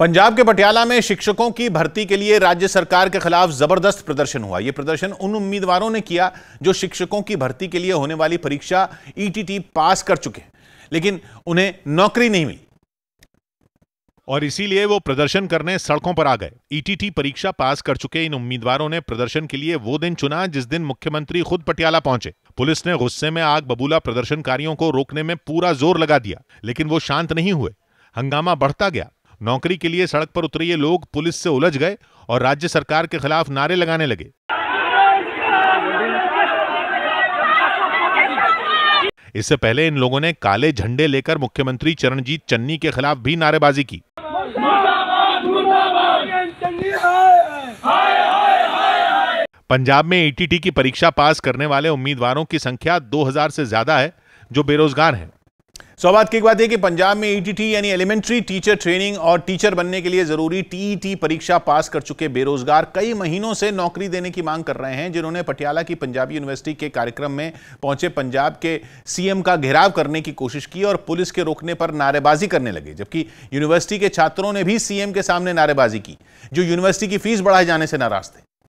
पंजाब के पटियाला में शिक्षकों की भर्ती के लिए राज्य सरकार के खिलाफ जबरदस्त प्रदर्शन हुआ यह प्रदर्शन उन उम्मीदवारों ने किया जो शिक्षकों की भर्ती के लिए होने वाली परीक्षा ईटीटी e पास कर चुके हैं लेकिन उन्हें नौकरी नहीं मिली और इसीलिए वो प्रदर्शन करने सड़कों पर आ गए ईटीटी e परीक्षा पास कर चुके इन उम्मीदवारों ने प्रदर्शन के लिए वो दिन चुना जिस दिन मुख्यमंत्री खुद पटियाला पहुंचे पुलिस ने गुस्से में आग बबूला प्रदर्शनकारियों को रोकने में पूरा जोर लगा दिया लेकिन वो शांत नहीं हुए हंगामा बढ़ता गया नौकरी के लिए सड़क पर उतरे ये लोग पुलिस से उलझ गए और राज्य सरकार के खिलाफ नारे लगाने लगे इससे पहले इन लोगों ने काले झंडे लेकर मुख्यमंत्री चरणजीत चन्नी के खिलाफ भी नारेबाजी की पंजाब में एटीटी e की परीक्षा पास करने वाले उम्मीदवारों की संख्या 2000 से ज्यादा है जो बेरोजगार हैं सौबात की बात है कि पंजाब में ईटीटी e यानी एलिमेंट्री टीचर ट्रेनिंग और टीचर बनने के लिए जरूरी टीईटी e परीक्षा पास कर चुके बेरोजगार कई महीनों से नौकरी देने की मांग कर रहे हैं जिन्होंने पटियाला की पंजाबी यूनिवर्सिटी के कार्यक्रम में पहुंचे पंजाब के सीएम का घेराव करने की कोशिश की और पुलिस के रोकने पर नारेबाजी करने लगे जबकि यूनिवर्सिटी के छात्रों ने भी सीएम के सामने नारेबाजी की जो यूनिवर्सिटी की फीस बढ़ाए जाने से नाराज थे